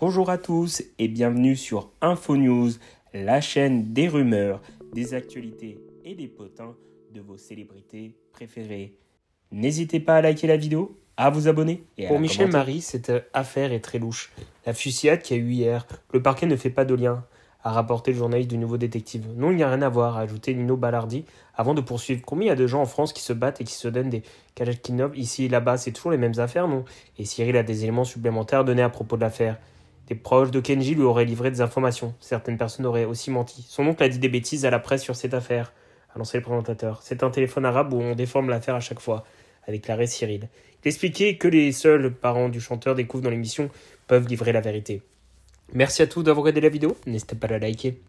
Bonjour à tous et bienvenue sur InfoNews, la chaîne des rumeurs, des actualités et des potins de vos célébrités préférées. N'hésitez pas à liker la vidéo, à vous abonner Pour Michel Marie, cette affaire est très louche. La fusillade qu'il y a eu hier, le parquet ne fait pas de lien, a rapporté le journaliste du Nouveau Détective. Non, il n'y a rien à voir, a ajouté Nino Balardi, avant de poursuivre. Combien il y a de gens en France qui se battent et qui se donnent des Kalachnikov ici et là-bas C'est toujours les mêmes affaires, non Et Cyril a des éléments supplémentaires donnés à propos de l'affaire. Des proches de Kenji lui auraient livré des informations. Certaines personnes auraient aussi menti. Son oncle a dit des bêtises à la presse sur cette affaire, a lancé le présentateur. C'est un téléphone arabe où on déforme l'affaire à chaque fois, a déclaré Cyril. Il expliquait que les seuls parents du chanteur découvrent dans l'émission peuvent livrer la vérité. Merci à tous d'avoir regardé la vidéo. N'hésitez pas à la liker.